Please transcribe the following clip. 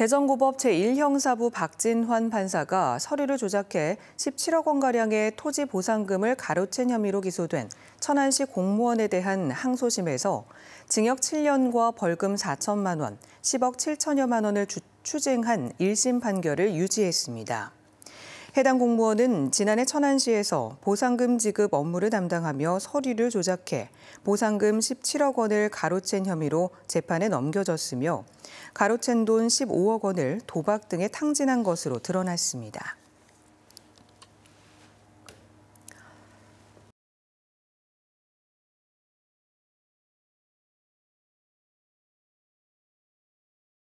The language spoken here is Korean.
대전고법 제1형사부 박진환 판사가 서류를 조작해 17억 원가량의 토지 보상금을 가로챈 혐의로 기소된 천안시 공무원에 대한 항소심에서 징역 7년과 벌금 4천만 원, 10억 7천여만 원을 추징한 1심 판결을 유지했습니다. 해당 공무원은 지난해 천안시에서 보상금 지급 업무를 담당하며 서류를 조작해 보상금 17억 원을 가로챈 혐의로 재판에 넘겨졌으며 가로챈 돈 15억 원을 도박 등에 탕진한 것으로 드러났습니다.